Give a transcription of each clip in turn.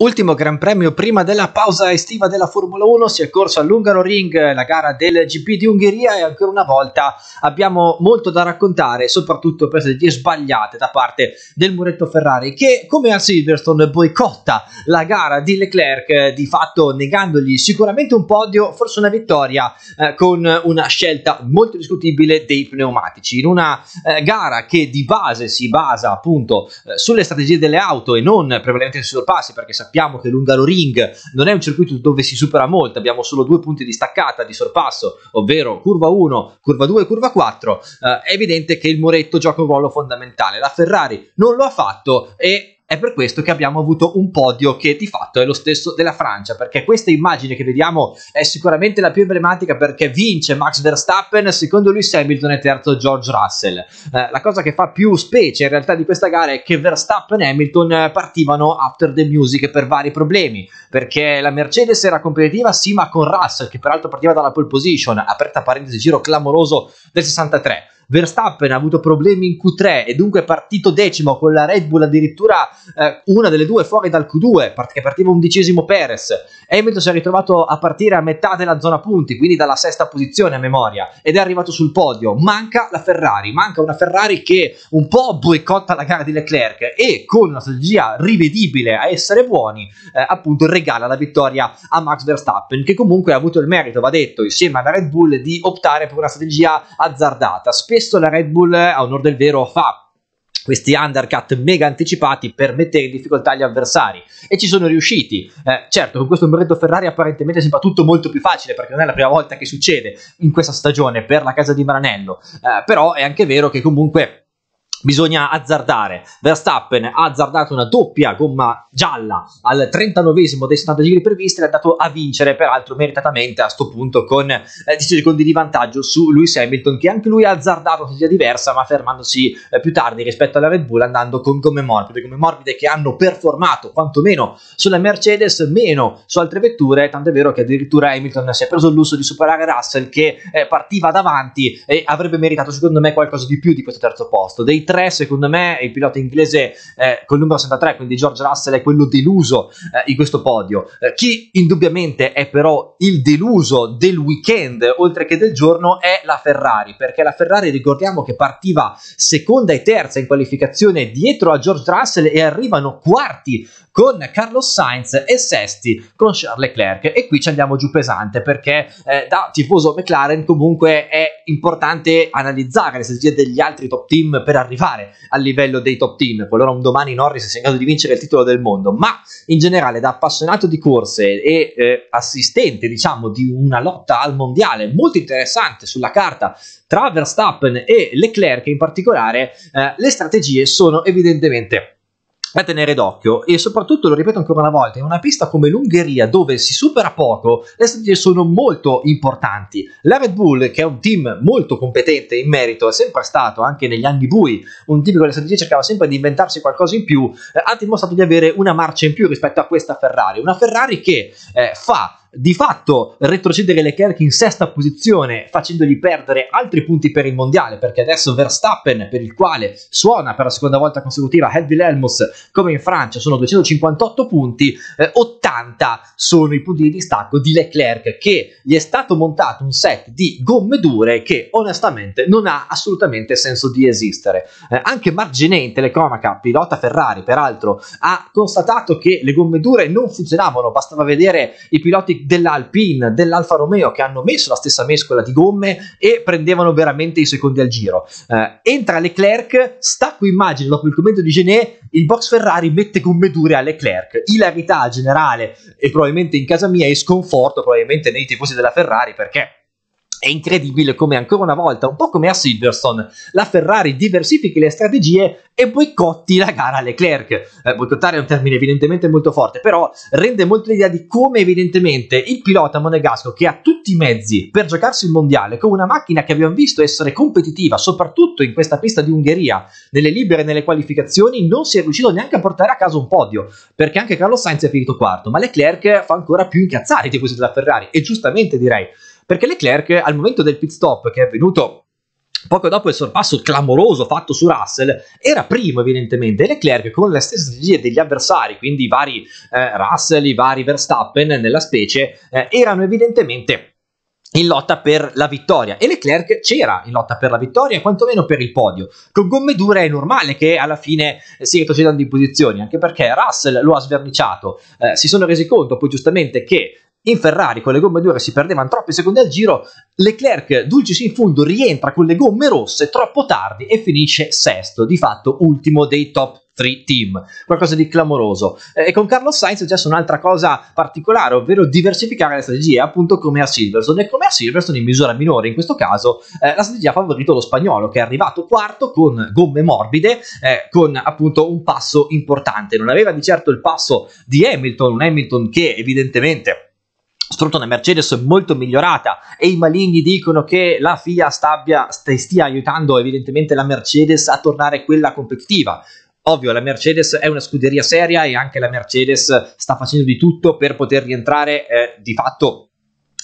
Ultimo Gran Premio prima della pausa estiva della Formula 1, si è corso all'Ungaro Ring, la gara del GP di Ungheria e ancora una volta abbiamo molto da raccontare, soprattutto per le idee sbagliate da parte del Muretto Ferrari che come a Silverstone boicotta la gara di Leclerc, di fatto negandogli sicuramente un podio, forse una vittoria eh, con una scelta molto discutibile dei pneumatici. In una eh, gara che di base si basa appunto eh, sulle strategie delle auto e non prevalentemente sui sorpassi perché sappiamo sappiamo che l'Ungaro Ring non è un circuito dove si supera molto, abbiamo solo due punti di staccata, di sorpasso, ovvero curva 1, curva 2 e curva 4, eh, è evidente che il Moretto gioca un ruolo fondamentale. La Ferrari non lo ha fatto e è per questo che abbiamo avuto un podio che di fatto è lo stesso della Francia, perché questa immagine che vediamo è sicuramente la più emblematica perché vince Max Verstappen, secondo lui Hamilton e terzo George Russell. Eh, la cosa che fa più specie in realtà di questa gara è che Verstappen e Hamilton partivano after the music per vari problemi, perché la Mercedes era competitiva sì ma con Russell che peraltro partiva dalla pole position, aperta parentesi giro clamoroso del 63 Verstappen ha avuto problemi in Q3 e dunque è partito decimo con la Red Bull addirittura eh, una delle due fuori dal Q2 perché partiva undicesimo Perez. Hamilton si è ritrovato a partire a metà della zona punti, quindi dalla sesta posizione a memoria ed è arrivato sul podio. Manca la Ferrari, manca una Ferrari che un po' boicotta la gara di Leclerc e con una strategia rivedibile a essere buoni, eh, appunto regala la vittoria a Max Verstappen che comunque ha avuto il merito, va detto, insieme alla Red Bull di optare per una strategia azzardata. Spesso spesso la Red Bull, a onore del vero, fa questi undercut mega anticipati per mettere in difficoltà gli avversari e ci sono riusciti. Eh, certo, con questo Umberto Ferrari apparentemente sembra tutto molto più facile perché non è la prima volta che succede in questa stagione per la casa di Maranello, eh, però è anche vero che comunque bisogna azzardare. Verstappen ha azzardato una doppia gomma gialla al 39esimo dei 70 giri previsti, è andato a vincere peraltro meritatamente a questo punto con 10 eh, secondi di vantaggio su Lewis Hamilton che anche lui ha azzardato una strategia diversa ma fermandosi eh, più tardi rispetto alla Red Bull andando con gomme morbide, gomme morbide che hanno performato quantomeno sulla Mercedes meno su altre vetture, tant'è vero che addirittura Hamilton si è preso il lusso di superare Russell che eh, partiva davanti e avrebbe meritato secondo me qualcosa di più di questo terzo posto. Dei 2023, secondo me il pilota inglese eh, col numero 63, quindi George Russell, è quello deluso eh, in questo podio. Eh, chi indubbiamente è però il deluso del weekend, oltre che del giorno, è la Ferrari, perché la Ferrari ricordiamo che partiva seconda e terza in qualificazione dietro a George Russell e arrivano quarti con Carlos Sainz e sesti con Charles Leclerc. E qui ci andiamo giù pesante perché eh, da tifoso McLaren comunque è importante analizzare le strategie degli altri top team per arrivare arrivare a livello dei top team, qualora un domani Norris sia in grado di vincere il titolo del mondo, ma in generale da appassionato di corse e eh, assistente, diciamo, di una lotta al mondiale molto interessante sulla carta tra Verstappen e Leclerc in particolare, eh, le strategie sono evidentemente da tenere d'occhio e soprattutto lo ripeto ancora una volta in una pista come l'Ungheria dove si supera poco le strategie sono molto importanti la Red Bull che è un team molto competente in merito è sempre stato anche negli anni bui un team con le strategie cercava sempre di inventarsi qualcosa in più eh, ha dimostrato di avere una marcia in più rispetto a questa Ferrari una Ferrari che eh, fa di fatto retrocedere Leclerc in sesta posizione facendogli perdere altri punti per il mondiale perché adesso Verstappen per il quale suona per la seconda volta consecutiva Hedvig Helmus come in Francia sono 258 punti eh, 80 sono i punti di distacco di Leclerc che gli è stato montato un set di gomme dure che onestamente non ha assolutamente senso di esistere eh, anche Marginet in telecronaca pilota Ferrari peraltro ha constatato che le gomme dure non funzionavano bastava vedere i piloti quelli dell'Alpine, dell'Alfa Romeo che hanno messo la stessa mescola di gomme e prendevano veramente i secondi al giro. Eh, entra Leclerc, stacco immagine dopo il commento di Gené, il box Ferrari mette gomme dure a Leclerc. Ilarità generale e probabilmente in casa mia e sconforto probabilmente nei tifosi della Ferrari perché è incredibile come ancora una volta, un po' come a Silverstone, la Ferrari diversifichi le strategie e boicotti la gara a Leclerc. Eh, boicottare è un termine evidentemente molto forte, però rende molto l'idea di come evidentemente il pilota monegasco che ha tutti i mezzi per giocarsi il mondiale con una macchina che abbiamo visto essere competitiva, soprattutto in questa pista di Ungheria, nelle libere e nelle qualificazioni, non si è riuscito neanche a portare a casa un podio, perché anche Carlo Sainz è finito quarto, ma Leclerc fa ancora più incazzare di questo della Ferrari, e giustamente direi perché Leclerc al momento del pit stop che è avvenuto poco dopo il sorpasso clamoroso fatto su Russell, era primo evidentemente Leclerc con le stesse strategie degli avversari, quindi i vari eh, Russell, i vari Verstappen nella specie, eh, erano evidentemente in lotta per la vittoria e Leclerc c'era in lotta per la vittoria quantomeno per il podio con gomme dure è normale che alla fine eh, si retrocedano di posizioni anche perché Russell lo ha sverniciato eh, si sono resi conto poi giustamente che in Ferrari con le gomme dure si perdevano troppi secondi al giro, Leclerc dulcis in fondo rientra con le gomme rosse troppo tardi e finisce sesto, di fatto ultimo dei top 3 team, qualcosa di clamoroso. Eh, e con Carlos Sainz è successo un'altra cosa particolare, ovvero diversificare le strategie, appunto come a Silverstone e come a Silverstone in misura minore in questo caso eh, la strategia ha favorito lo spagnolo che è arrivato quarto con gomme morbide, eh, con appunto un passo importante, non aveva di certo il passo di Hamilton, un Hamilton che evidentemente Soprattutto una Mercedes molto migliorata e i maligni dicono che la FIA stabbia, stia aiutando evidentemente la Mercedes a tornare quella competitiva. Ovvio, la Mercedes è una scuderia seria e anche la Mercedes sta facendo di tutto per poter rientrare eh, di fatto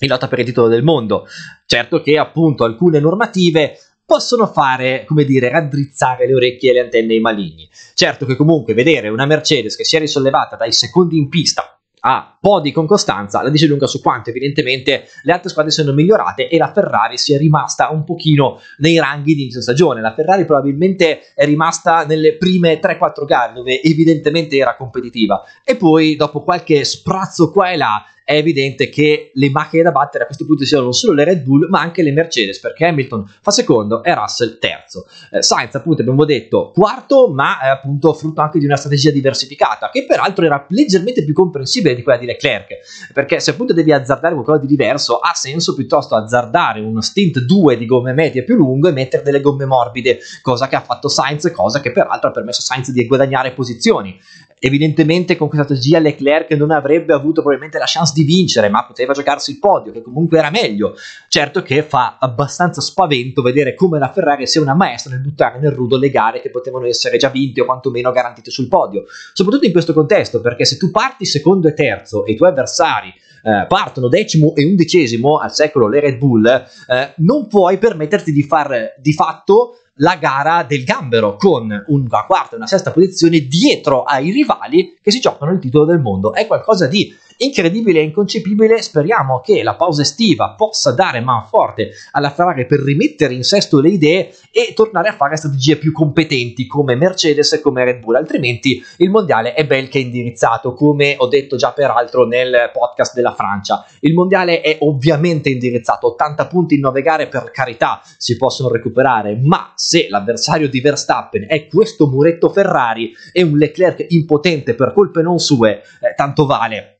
in lotta per il titolo del mondo. Certo che appunto alcune normative possono fare, come dire, raddrizzare le orecchie e le antenne ai maligni. Certo che comunque vedere una Mercedes che si è risollevata dai secondi in pista a podi con costanza la dice lunga su quanto evidentemente le altre squadre siano migliorate e la Ferrari si è rimasta un pochino nei ranghi di inizio stagione. La Ferrari probabilmente è rimasta nelle prime 3-4 gare dove evidentemente era competitiva e poi dopo qualche sprazzo qua e là è evidente che le macchine da battere a questo punto siano non solo le Red Bull, ma anche le Mercedes, perché Hamilton fa secondo e Russell terzo. Eh, Sainz, appunto, abbiamo detto quarto, ma eh, appunto frutto anche di una strategia diversificata, che peraltro era leggermente più comprensibile di quella di Leclerc, perché se appunto devi azzardare qualcosa di diverso, ha senso piuttosto azzardare uno stint 2 di gomme medie più lungo e mettere delle gomme morbide, cosa che ha fatto Sainz, cosa che peraltro ha permesso a Sainz di guadagnare posizioni. Evidentemente con questa strategia Leclerc non avrebbe avuto probabilmente la chance di di vincere, ma poteva giocarsi il podio, che comunque era meglio. Certo che fa abbastanza spavento vedere come la Ferrari sia una maestra nel buttare nel rudo le gare che potevano essere già vinte o quantomeno garantite sul podio. Soprattutto in questo contesto, perché se tu parti secondo e terzo e i tuoi avversari eh, partono decimo e undicesimo al secolo le Red Bull, eh, non puoi permetterti di far di fatto la gara del gambero con una quarta e una sesta posizione dietro ai rivali che si giocano il titolo del mondo. È qualcosa di incredibile e inconcepibile, speriamo che la pausa estiva possa dare man forte alla Ferrari per rimettere in sesto le idee e tornare a fare strategie più competenti come Mercedes e come Red Bull, altrimenti il mondiale è bel che indirizzato, come ho detto già peraltro nel podcast della Francia. Il mondiale è ovviamente indirizzato, 80 punti in 9 gare per carità si possono recuperare, ma se l'avversario di Verstappen è questo muretto Ferrari e un Leclerc impotente per colpe non sue, eh, tanto vale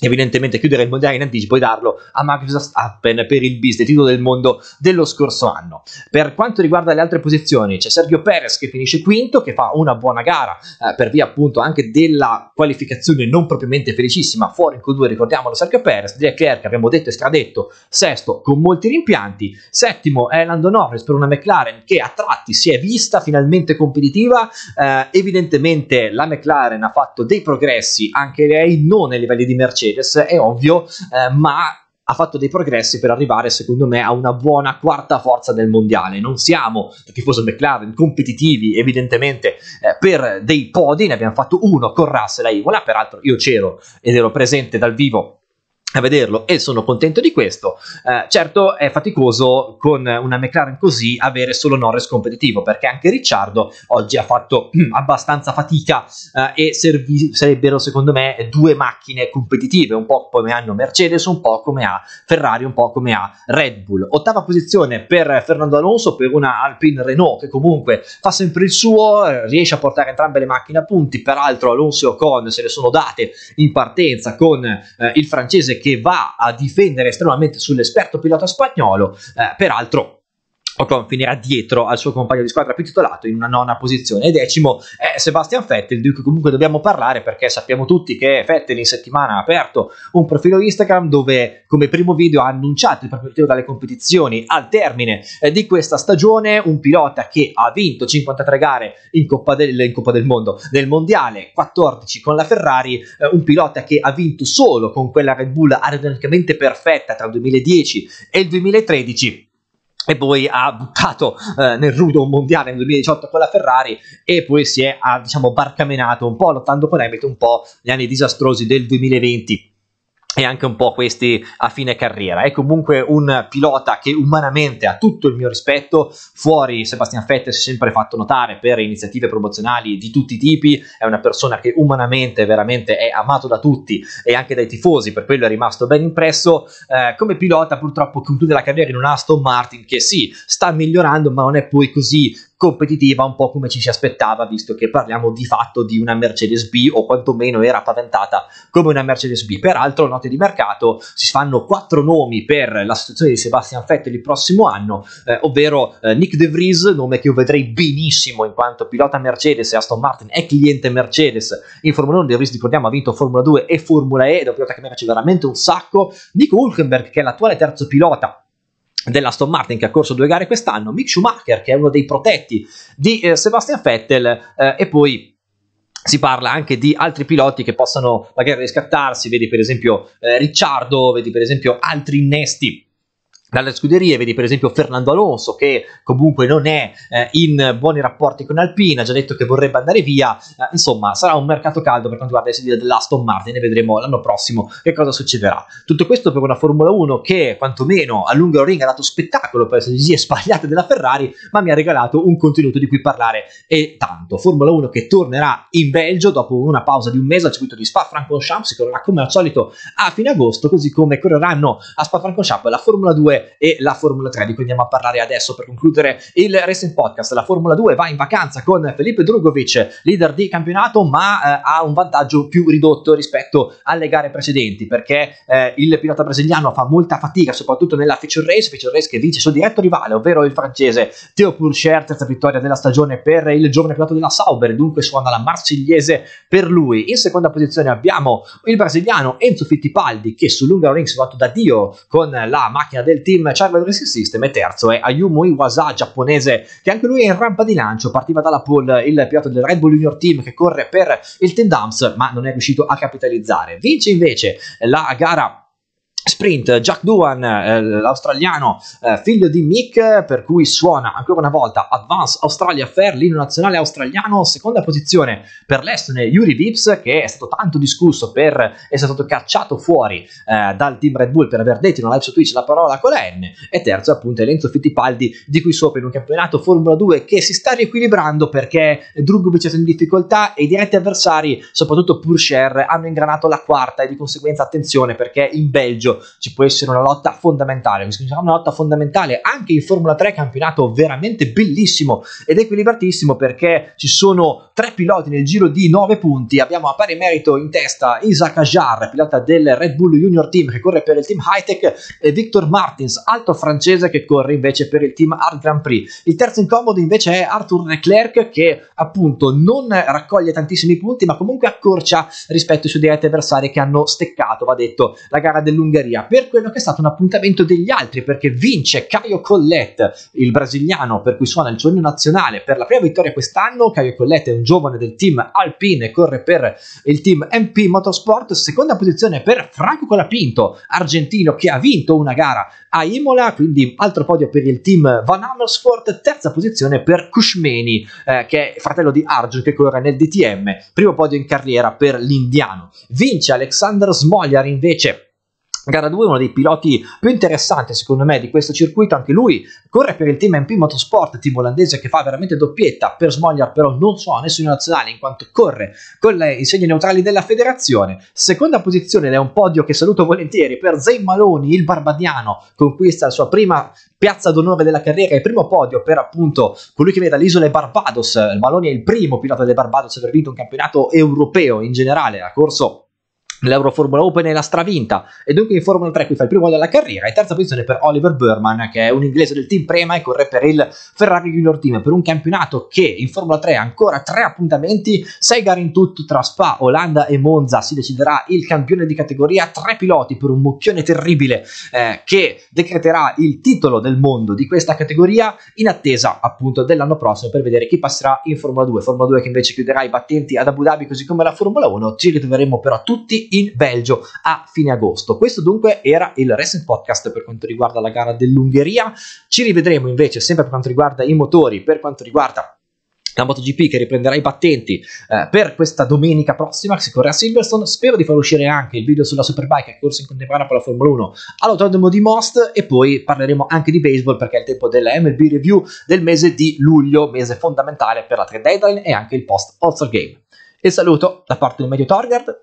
evidentemente chiudere il mondiale in anticipo e darlo a Max Verstappen per il bis del titolo del mondo dello scorso anno. Per quanto riguarda le altre posizioni c'è Sergio Perez che finisce quinto, che fa una buona gara eh, per via appunto anche della qualificazione non propriamente felicissima fuori in Q2, ricordiamolo Sergio Perez, Leclerc abbiamo detto e stradetto, sesto con molti rimpianti, settimo è eh, Lando Norris per una McLaren che a tratti si è vista finalmente competitiva, eh, evidentemente la McLaren ha fatto dei progressi anche lei non ai livelli di Mercedes Mercedes, è ovvio, eh, ma ha fatto dei progressi per arrivare, secondo me, a una buona quarta forza del mondiale. Non siamo, da tifoso McLaren, competitivi evidentemente eh, per dei podi, ne abbiamo fatto uno con Russell a Imola, peraltro io c'ero ed ero presente dal vivo a vederlo e sono contento di questo. Eh, certo è faticoso con una McLaren così avere solo Norris competitivo perché anche Ricciardo oggi ha fatto abbastanza fatica eh, e servi- sarebbero secondo me due macchine competitive, un po' come hanno Mercedes, un po' come ha Ferrari, un po' come ha Red Bull. Ottava posizione per Fernando Alonso per una Alpine Renault che comunque fa sempre il suo, eh, riesce a portare entrambe le macchine a punti, peraltro Alonso e Ocon se le sono date in partenza con eh, il francese che va a difendere estremamente sull'esperto pilota spagnolo, eh, peraltro Ocon finirà dietro al suo compagno di squadra più titolato in una nona posizione e decimo è Sebastian Vettel di cui comunque dobbiamo parlare perché sappiamo tutti che Vettel in settimana ha aperto un profilo Instagram dove come primo video ha annunciato il proprio ritiro dalle competizioni al termine eh, di questa stagione un pilota che ha vinto 53 gare in Coppa del, in Coppa del Mondo nel Mondiale 14 con la Ferrari eh, un pilota che ha vinto solo con quella Red Bull aerodinamicamente perfetta tra il 2010 e il 2013 e poi ha buttato eh, nel rudo un mondiale nel 2018 con la Ferrari e poi si è ha, diciamo barcamenato un po' lottando con Hamilton un po' gli anni disastrosi del 2020 e anche un po' questi a fine carriera. È comunque un pilota che umanamente ha tutto il mio rispetto, fuori Sebastian Vettel si è sempre fatto notare per iniziative promozionali di tutti i tipi, è una persona che umanamente veramente è amato da tutti e anche dai tifosi, per quello è rimasto ben impresso. Eh, come pilota purtroppo conclude la carriera in un Aston Martin che sì, sta migliorando ma non è poi così competitiva un po' come ci si aspettava, visto che parliamo di fatto di una Mercedes B o quantomeno era paventata come una Mercedes B. Peraltro, note di mercato, si fanno quattro nomi per la situazione di Sebastian Vettel il prossimo anno, eh, ovvero eh, Nick De Vries, nome che io vedrei benissimo in quanto pilota Mercedes e Aston Martin è cliente Mercedes in Formula 1, De Vries ricordiamo ha vinto Formula 2 e Formula E, è un pilota che merita veramente un sacco. Nico Hulkenberg che è l'attuale terzo pilota dell'Aston Martin che ha corso due gare quest'anno, Mick Schumacher che è uno dei protetti di eh, Sebastian Vettel eh, e poi si parla anche di altri piloti che possano magari riscattarsi, vedi per esempio eh, Ricciardo, vedi per esempio altri innesti dalle scuderie, vedi per esempio Fernando Alonso che comunque non è eh, in buoni rapporti con Alpina, ha già detto che vorrebbe andare via, eh, insomma sarà un mercato caldo per quanto riguarda le sedie dell'Aston Martin e vedremo l'anno prossimo che cosa succederà. Tutto questo per una Formula 1 che quantomeno a lungo ring ha dato spettacolo per le strategie sbagliate della Ferrari, ma mi ha regalato un contenuto di cui parlare e tanto. Formula 1 che tornerà in Belgio dopo una pausa di un mese al circuito di Spa-Francorchamps, si correrà come al solito a fine agosto, così come correranno a Spa-Francorchamps la Formula 2 e la Formula 3, di cui andiamo a parlare adesso per concludere il Racing Podcast. La Formula 2 va in vacanza con Felipe Drugovic, leader di campionato, ma eh, ha un vantaggio più ridotto rispetto alle gare precedenti, perché eh, il pilota brasiliano fa molta fatica, soprattutto nella feature race, feature race che vince il suo diretto rivale, ovvero il francese Theo Purcher, terza vittoria della stagione per il giovane pilota della Sauber, dunque suona la marsigliese per lui. In seconda posizione abbiamo il brasiliano Enzo Fittipaldi, che sull'Ungaro Ring si è fatto da Dio con la macchina del T team Charlotte Risk System e terzo è Ayumu Iwasa giapponese che anche lui è in rampa di lancio partiva dalla pole il pilota del Red Bull Junior Team che corre per il Tendams ma non è riuscito a capitalizzare vince invece la gara Sprint, Jack Duan, eh, l'australiano eh, figlio di Mick, per cui suona ancora una volta Advance Australia Fair, l'inno nazionale australiano, seconda posizione per l'estone Yuri Vips, che è stato tanto discusso per essere stato cacciato fuori eh, dal team Red Bull per aver detto in una live su Twitch la parola con la N, e terzo appunto è Lenzo Fittipaldi, di qui sopra in un campionato Formula 2 che si sta riequilibrando perché Drugovic è in difficoltà e i diretti avversari, soprattutto Purcher, hanno ingranato la quarta e di conseguenza attenzione perché in Belgio ci può essere una lotta fondamentale. Una lotta fondamentale anche in Formula 3, campionato veramente bellissimo ed equilibratissimo perché ci sono tre piloti nel giro di 9 punti. Abbiamo a pari merito in testa Isaac Ajar, pilota del Red Bull Junior Team che corre per il team Hightech, e Victor Martins, alto francese che corre invece per il team Hard Grand Prix. Il terzo incomodo invece è Arthur Leclerc che appunto non raccoglie tantissimi punti ma comunque accorcia rispetto ai suoi diretti avversari che hanno steccato, va detto, la gara dell'Ungheria Ungheria per quello che è stato un appuntamento degli altri perché vince Caio Collette, il brasiliano per cui suona il suo nazionale per la prima vittoria quest'anno. Caio Collette è un giovane del team Alpine, e corre per il team MP Motorsport, seconda posizione per Franco Colapinto, argentino che ha vinto una gara a Imola, quindi altro podio per il team Van Amersfoort, terza posizione per Kushmeni, eh, che è fratello di Arjun che corre nel DTM, primo podio in carriera per l'indiano. Vince Alexander Smogliar invece Gara 2 uno dei piloti più interessanti secondo me di questo circuito, anche lui corre per il team MP Motorsport, team olandese che fa veramente doppietta, per Smogliar però non so nessuno nazionale in quanto corre con le, i neutrali della federazione. Seconda posizione ed è un podio che saluto volentieri per Zayn Maloni, il barbadiano, conquista la sua prima piazza d'onore della carriera e primo podio per appunto colui che viene dall'isola isole Barbados. Maloni è il primo pilota delle Barbados ad aver vinto un campionato europeo in generale, ha corso L'Euro Formula Open è la stravinta e dunque in Formula 3 qui fa il primo della carriera e terza posizione per Oliver Berman che è un inglese del team Prema e corre per il Ferrari Junior Team per un campionato che in Formula 3 ha ancora tre appuntamenti, sei gare in tutto tra Spa, Olanda e Monza si deciderà il campione di categoria, tre piloti per un mucchione terribile eh, che decreterà il titolo del mondo di questa categoria in attesa appunto dell'anno prossimo per vedere chi passerà in Formula 2, Formula 2 che invece chiuderà i battenti ad Abu Dhabi così come la Formula 1, ci ritroveremo però tutti in Belgio a fine agosto. Questo dunque era il Racing Podcast per quanto riguarda la gara dell'Ungheria. Ci rivedremo invece sempre per quanto riguarda i motori, per quanto riguarda la MotoGP che riprenderà i battenti eh, per questa domenica prossima che si corre a Silverstone. Spero di far uscire anche il video sulla Superbike che è corso in contemporanea con la Formula 1 all'autodromo di Most e poi parleremo anche di baseball perché è il tempo della MLB Review del mese di luglio, mese fondamentale per la trade deadline e anche il post All Game. E saluto da parte del Medio Torgard,